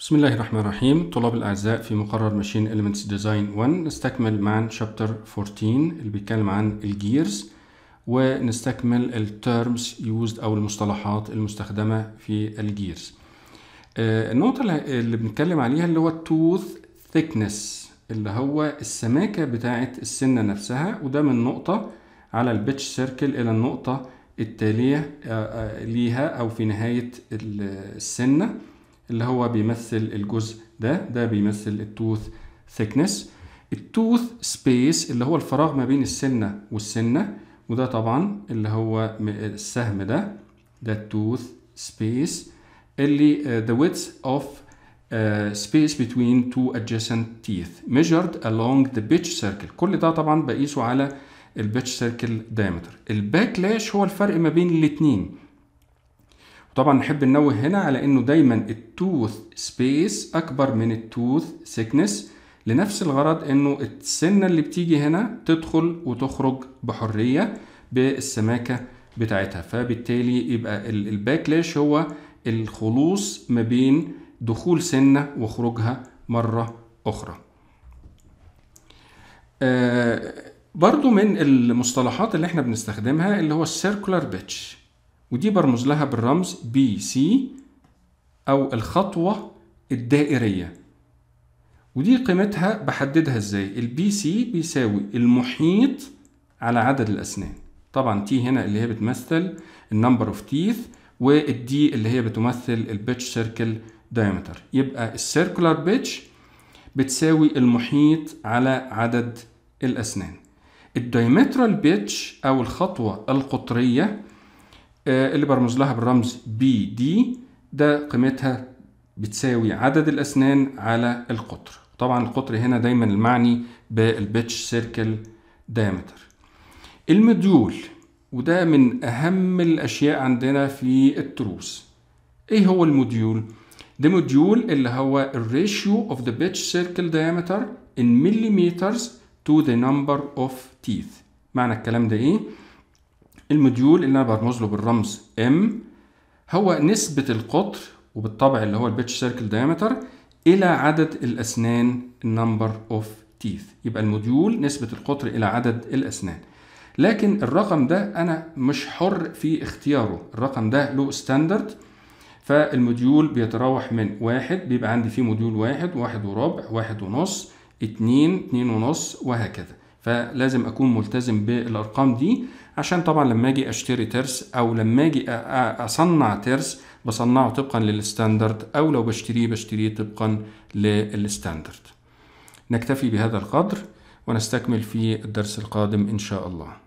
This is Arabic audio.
بسم الله الرحمن الرحيم طلاب الأعزاء في مقرر ماشين Elements Design 1 نستكمل مع شابتر 14 اللي بيتكلم عن الجيرز ونستكمل التيرمز يوزد أو المصطلحات المستخدمة في الجيرز آه، النقطة اللي بنتكلم عليها اللي هو التوث ثيكنس اللي هو السماكة بتاعة السنة نفسها وده من نقطة على البيتش سيركل إلى النقطة التالية آه، آه، ليها أو في نهاية السنة اللي هو بيمثل الجزء ده ده بيمثل التوث ثيكنس التوث سبيس اللي هو الفراغ ما بين السنة والسنة وده طبعا اللي هو السهم ده ده التوث سبيس اللي آه، the width of Uh, space between two adjacent teeth measured along the pitch circle كل ده طبعا بقيسه على البيتش سيركل دايمتر الباكلاش هو الفرق ما بين الاتنين طبعا نحب ننوه هنا على انه دايما التوث سبيس اكبر من التوث سيكنس لنفس الغرض انه السنه اللي بتيجي هنا تدخل وتخرج بحريه بالسماكه بتاعتها فبالتالي يبقى الباكلاش هو الخلوص ما بين دخول سنه وخروجها مره اخرى آه، برضو من المصطلحات اللي احنا بنستخدمها اللي هو السيركولار بيتش ودي برمز لها بالرمز بي سي أو الخطوة الدائرية ودي قيمتها بحددها ازاي البي سي بيساوي المحيط على عدد الأسنان طبعا تي هنا اللي هي بتمثل النمبر اوف تيث والدي اللي هي بتمثل البيتش سيركل دايمتر يبقى السيركولار بيتش بتساوي المحيط على عدد الأسنان الدايمترال بيتش أو الخطوة القطرية آه، اللي برمز لها بالرمز بي دي ده قيمتها بتساوي عدد الأسنان على القطر طبعا القطر هنا دايما المعني بالبيتش سيركل دايمتر المديول وده من أهم الأشياء عندنا في التروس إيه هو المديول ده مديول اللي هو الريشيو of the بيتش circle diameter in millimeters to the number of teeth معنى الكلام ده إيه؟ المديول اللي انا برمز له بالرمز M هو نسبة القطر وبالطبع اللي هو البيتش سيركل دايمتر إلى عدد الأسنان number of teeth يبقى المديول نسبة القطر إلى عدد الأسنان لكن الرقم ده أنا مش حر في اختياره الرقم ده له ستاندرد فالمديول بيتراوح من واحد بيبقى عندي فيه مديول واحد واحد وربع واحد ونص اتنين اتنين ونص وهكذا فلازم اكون ملتزم بالارقام دي عشان طبعا لما اجي اشتري ترس او لما اجي اصنع ترس بصنعه طبقا للستاندرد او لو بشتريه بشتريه طبقا للستاندرد نكتفي بهذا القدر ونستكمل في الدرس القادم ان شاء الله